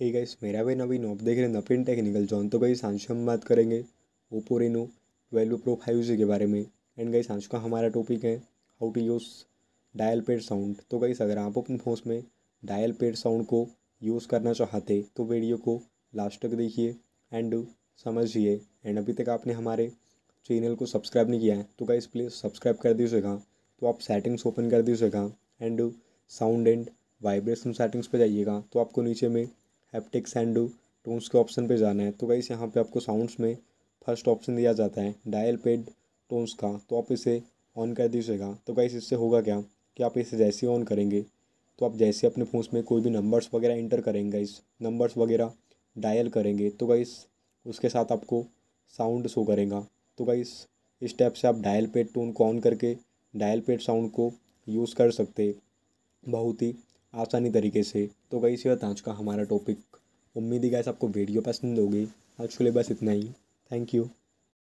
hey guys मेरा भाई नवीन आप देख रहे हैं नपिन टेक्निकल जॉन तो गई सांश हम बात करेंगे Oppo Reno twelve pro five G के बारे में एंड गाइस सांशु का हमारा टॉपिक है how to use dial pad sound तो गाइस अगर आप अपने फोन में डायल पेड साउंड को यूज़ करना चाहते तो वीडियो को लास्ट तक देखिए एंड समझिए एंड अभी तक आपने हमारे चैनल को सब्सक्राइब नहीं किया है तो गाइस प्लीज़ सब्सक्राइब कर दीजिएगा तो आप सेटिंग्स ओपन कर दीजिएगा and sound and vibration settings पर जाइएगा तो आपको नीचे में हैप्टिक सेंडू टोन्स के ऑप्शन पे जाना है तो गाइस यहाँ पे आपको साउंड्स में फर्स्ट ऑप्शन दिया जाता है डायल पेड टोन्स का तो आप इसे ऑन कर दीजिएगा तो गाइस इससे होगा क्या कि आप इसे जैसे ऑन करेंगे तो आप जैसे अपने फ़ोन में कोई भी नंबर्स वगैरह इंटर करेंगे इस नंबर्स वगैरह डायल करेंगे तो गाइस उसके साथ आपको साउंड शो करेगा तो गाइस इस टाइप से आप डायल पेड टोन को ऑन करके डायल पेड साउंड को यूज़ कर सकते बहुत ही आसानी तरीके से तो गई सी आज का हमारा टॉपिक उम्मीद ही गैस आपको वीडियो पसंद होगी आज के लिए बस इतना ही थैंक यू